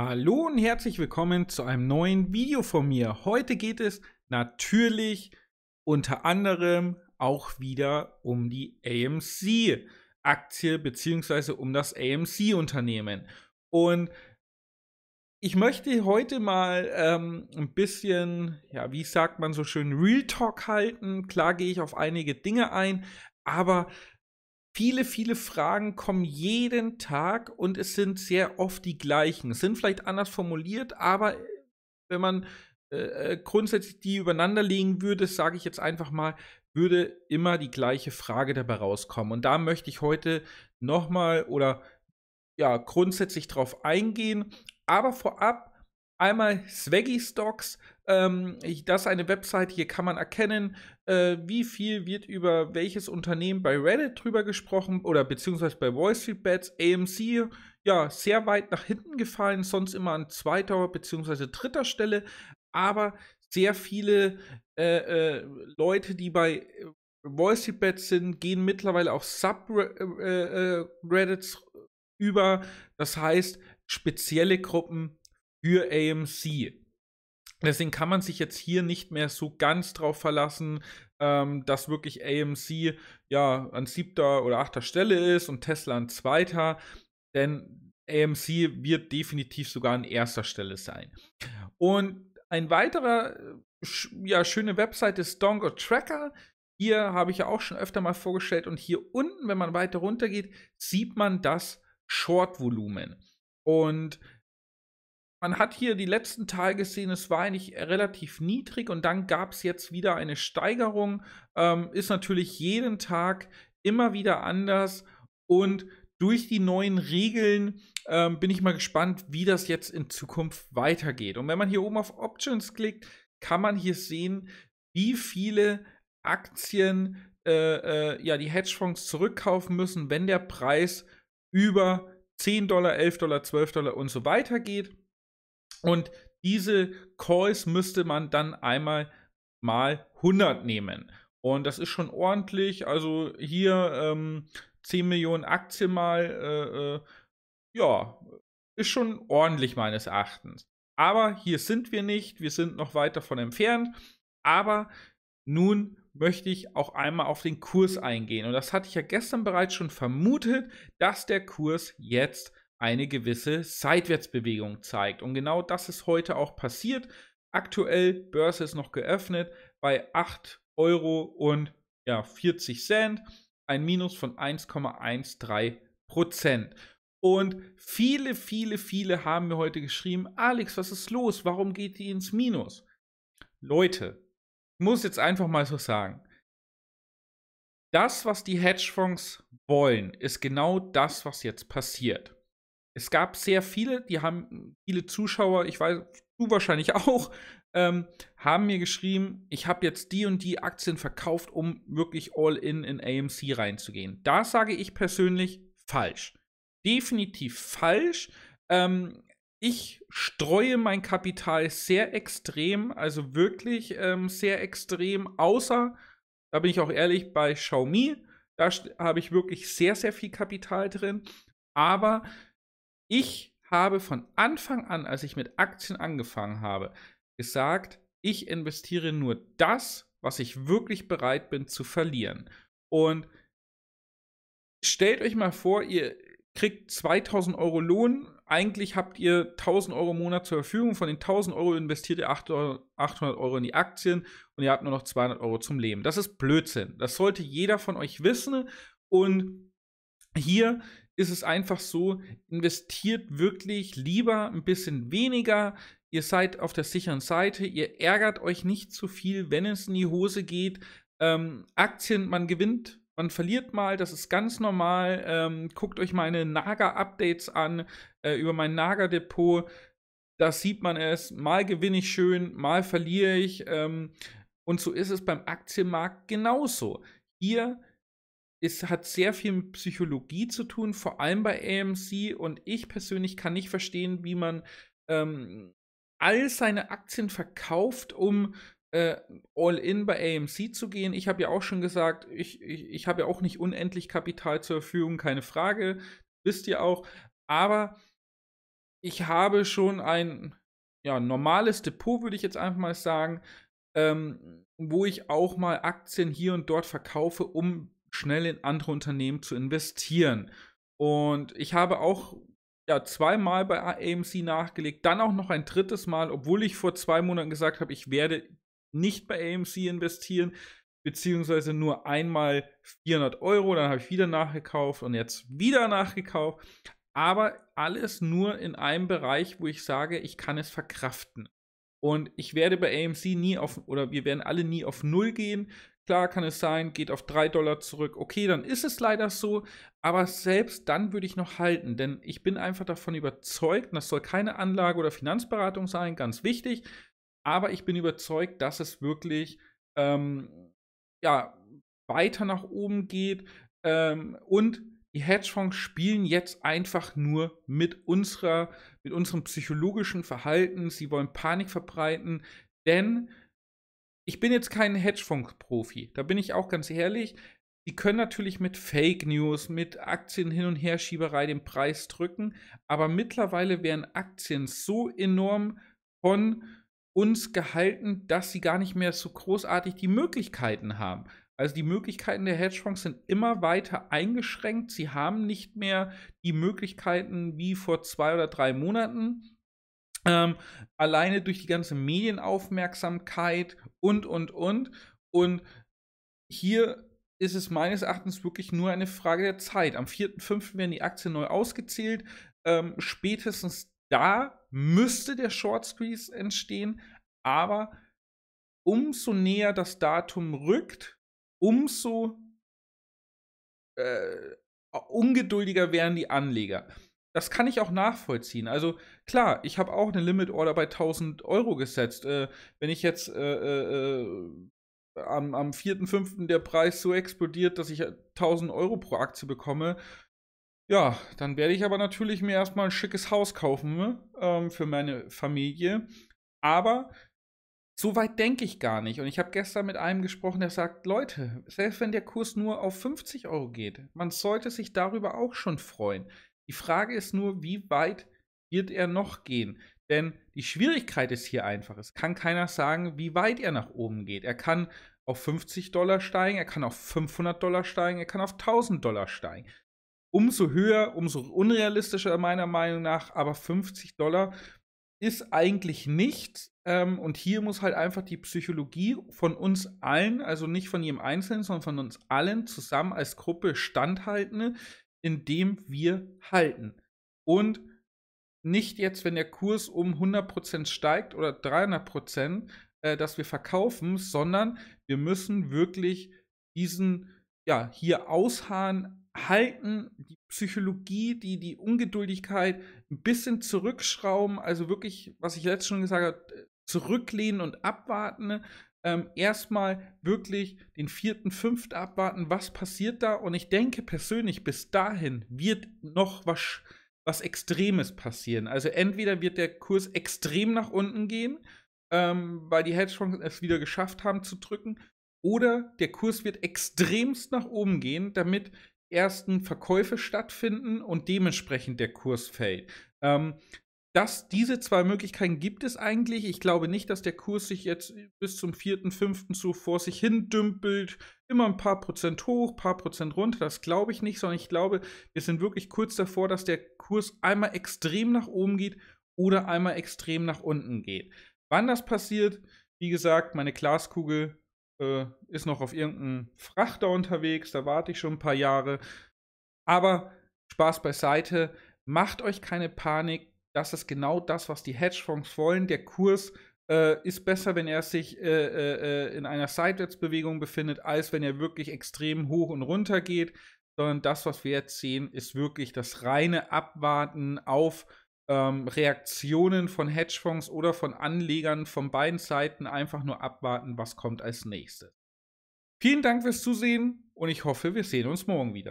Hallo und herzlich willkommen zu einem neuen Video von mir. Heute geht es natürlich unter anderem auch wieder um die AMC-Aktie bzw. um das AMC-Unternehmen. Und ich möchte heute mal ähm, ein bisschen, ja, wie sagt man so schön, Real Talk halten. Klar gehe ich auf einige Dinge ein, aber viele, viele Fragen kommen jeden Tag und es sind sehr oft die gleichen. Es sind vielleicht anders formuliert, aber äh, wenn man äh, äh, grundsätzlich die übereinander legen würde, sage ich jetzt einfach mal, würde immer die gleiche Frage dabei rauskommen. Und da möchte ich heute nochmal oder ja, grundsätzlich drauf eingehen. Aber vorab einmal Swaggy Stocks, ähm, ich, das ist eine Website, hier kann man erkennen, äh, wie viel wird über welches Unternehmen bei Reddit drüber gesprochen oder beziehungsweise bei Wall Street AMC, ja, sehr weit nach hinten gefallen, sonst immer an zweiter beziehungsweise dritter Stelle, aber sehr viele äh, äh, Leute, die bei äh, Wall Street sind, gehen mittlerweile auf Subreddits äh, äh, über. Das heißt, spezielle Gruppen für AMC. Deswegen kann man sich jetzt hier nicht mehr so ganz drauf verlassen, ähm, dass wirklich AMC ja an siebter oder achter Stelle ist und Tesla an zweiter, denn AMC wird definitiv sogar an erster Stelle sein. Und ein weiterer äh, ja schöne Website ist Dongo Tracker. Hier habe ich ja auch schon öfter mal vorgestellt und hier unten, wenn man weiter runter geht, sieht man das Short Volumen. Und man hat hier die letzten Tage gesehen, es war eigentlich relativ niedrig und dann gab es jetzt wieder eine Steigerung. Ähm, ist natürlich jeden Tag immer wieder anders und durch die neuen Regeln ähm, bin ich mal gespannt, wie das jetzt in Zukunft weitergeht. Und wenn man hier oben auf Options klickt, kann man hier sehen, wie viele Aktien äh, äh, ja, die Hedgefonds zurückkaufen müssen, wenn der Preis über 10 Dollar, 11 Dollar, 12 Dollar und so weiter geht. Und diese Calls müsste man dann einmal mal 100 nehmen. Und das ist schon ordentlich. Also hier ähm, 10 Millionen Aktien mal, äh, äh, ja, ist schon ordentlich meines Erachtens. Aber hier sind wir nicht, wir sind noch weit davon entfernt. Aber nun möchte ich auch einmal auf den Kurs eingehen. Und das hatte ich ja gestern bereits schon vermutet, dass der Kurs jetzt eine gewisse Seitwärtsbewegung zeigt. Und genau das ist heute auch passiert. Aktuell Börse ist noch geöffnet bei 8 Euro und ja, 40 Cent, ein Minus von 1,13 Prozent. Und viele, viele, viele haben mir heute geschrieben, Alex, was ist los? Warum geht die ins Minus? Leute, ich muss jetzt einfach mal so sagen, das, was die Hedgefonds wollen, ist genau das, was jetzt passiert es gab sehr viele, die haben viele Zuschauer, ich weiß, du wahrscheinlich auch, ähm, haben mir geschrieben, ich habe jetzt die und die Aktien verkauft, um wirklich all in in AMC reinzugehen. Da sage ich persönlich falsch. Definitiv falsch. Ähm, ich streue mein Kapital sehr extrem, also wirklich ähm, sehr extrem, außer, da bin ich auch ehrlich, bei Xiaomi, da habe ich wirklich sehr, sehr viel Kapital drin. Aber ich habe von Anfang an, als ich mit Aktien angefangen habe, gesagt, ich investiere nur das, was ich wirklich bereit bin zu verlieren. Und stellt euch mal vor, ihr kriegt 2000 Euro Lohn. Eigentlich habt ihr 1000 Euro im Monat zur Verfügung. Von den 1000 Euro investiert ihr 800 Euro in die Aktien und ihr habt nur noch 200 Euro zum Leben. Das ist Blödsinn. Das sollte jeder von euch wissen. Und hier ist es einfach so, investiert wirklich lieber ein bisschen weniger. Ihr seid auf der sicheren Seite, ihr ärgert euch nicht zu viel, wenn es in die Hose geht. Ähm, Aktien, man gewinnt, man verliert mal, das ist ganz normal. Ähm, guckt euch meine Naga-Updates an äh, über mein Naga-Depot. Da sieht man es, mal gewinne ich schön, mal verliere ich. Ähm, und so ist es beim Aktienmarkt genauso. Hier es hat sehr viel mit Psychologie zu tun, vor allem bei AMC. Und ich persönlich kann nicht verstehen, wie man ähm, all seine Aktien verkauft, um äh, all in bei AMC zu gehen. Ich habe ja auch schon gesagt, ich, ich, ich habe ja auch nicht unendlich Kapital zur Verfügung, keine Frage. Wisst ihr auch. Aber ich habe schon ein ja, normales Depot, würde ich jetzt einfach mal sagen, ähm, wo ich auch mal Aktien hier und dort verkaufe, um schnell in andere Unternehmen zu investieren. Und ich habe auch ja, zweimal bei AMC nachgelegt, dann auch noch ein drittes Mal, obwohl ich vor zwei Monaten gesagt habe, ich werde nicht bei AMC investieren, beziehungsweise nur einmal 400 Euro, dann habe ich wieder nachgekauft und jetzt wieder nachgekauft. Aber alles nur in einem Bereich, wo ich sage, ich kann es verkraften. Und ich werde bei AMC nie auf, oder wir werden alle nie auf Null gehen. Klar kann es sein, geht auf 3 Dollar zurück. Okay, dann ist es leider so. Aber selbst dann würde ich noch halten, denn ich bin einfach davon überzeugt, und das soll keine Anlage oder Finanzberatung sein, ganz wichtig. Aber ich bin überzeugt, dass es wirklich ähm, ja, weiter nach oben geht. Ähm, und die Hedgefonds spielen jetzt einfach nur mit, unserer, mit unserem psychologischen Verhalten. Sie wollen Panik verbreiten, denn ich bin jetzt kein Hedgefonds-Profi, da bin ich auch ganz ehrlich. Die können natürlich mit Fake News, mit Aktien hin und herschieberei den Preis drücken, aber mittlerweile werden Aktien so enorm von uns gehalten, dass sie gar nicht mehr so großartig die Möglichkeiten haben. Also die Möglichkeiten der Hedgefonds sind immer weiter eingeschränkt. Sie haben nicht mehr die Möglichkeiten wie vor zwei oder drei Monaten ähm, alleine durch die ganze Medienaufmerksamkeit und, und, und. Und hier ist es meines Erachtens wirklich nur eine Frage der Zeit. Am 4.5. werden die Aktien neu ausgezählt. Ähm, spätestens da müsste der Short Squeeze entstehen. Aber umso näher das Datum rückt, umso äh, ungeduldiger werden die Anleger das kann ich auch nachvollziehen. Also klar, ich habe auch eine Limit Order bei 1000 Euro gesetzt. Äh, wenn ich jetzt äh, äh, äh am, am 4.5. der Preis so explodiert, dass ich 1000 äh, Euro pro Aktie bekomme, ja, dann werde ich aber natürlich mir erstmal ein schickes Haus kaufen ne, ähm, für meine Familie. Aber so weit denke ich gar nicht. Und ich habe gestern mit einem gesprochen, der sagt, Leute, selbst wenn der Kurs nur auf 50 Euro geht, man sollte sich darüber auch schon freuen. Die Frage ist nur, wie weit wird er noch gehen? Denn die Schwierigkeit ist hier einfach. Es kann keiner sagen, wie weit er nach oben geht. Er kann auf 50 Dollar steigen, er kann auf 500 Dollar steigen, er kann auf 1000 Dollar steigen. Umso höher, umso unrealistischer meiner Meinung nach, aber 50 Dollar ist eigentlich nichts. Ähm, und hier muss halt einfach die Psychologie von uns allen, also nicht von jedem Einzelnen, sondern von uns allen zusammen als Gruppe standhalten, indem wir halten. Und nicht jetzt, wenn der Kurs um 100% steigt oder 300%, äh, dass wir verkaufen, sondern wir müssen wirklich diesen, ja, hier ausharren, halten, die Psychologie, die, die Ungeduldigkeit ein bisschen zurückschrauben, also wirklich, was ich letztes schon gesagt habe, äh, zurücklehnen und abwarten, ne? ähm, erstmal wirklich den vierten, fünften abwarten, was passiert da. Und ich denke persönlich, bis dahin wird noch was, was Extremes passieren. Also entweder wird der Kurs extrem nach unten gehen, ähm, weil die Hedgefonds es wieder geschafft haben zu drücken, oder der Kurs wird extremst nach oben gehen, damit ersten Verkäufe stattfinden und dementsprechend der Kurs fällt. Ähm, das, diese zwei Möglichkeiten gibt es eigentlich. Ich glaube nicht, dass der Kurs sich jetzt bis zum 4.5. so vor sich hin dümpelt. Immer ein paar Prozent hoch, paar Prozent runter. Das glaube ich nicht, sondern ich glaube, wir sind wirklich kurz davor, dass der Kurs einmal extrem nach oben geht oder einmal extrem nach unten geht. Wann das passiert, wie gesagt, meine Glaskugel äh, ist noch auf irgendeinem Frachter unterwegs. Da warte ich schon ein paar Jahre. Aber Spaß beiseite. Macht euch keine Panik das ist genau das, was die Hedgefonds wollen. Der Kurs äh, ist besser, wenn er sich äh, äh, äh, in einer Seitwärtsbewegung befindet, als wenn er wirklich extrem hoch und runter geht. Sondern das, was wir jetzt sehen, ist wirklich das reine Abwarten auf ähm, Reaktionen von Hedgefonds oder von Anlegern von beiden Seiten. Einfach nur abwarten, was kommt als nächstes. Vielen Dank fürs Zusehen und ich hoffe, wir sehen uns morgen wieder.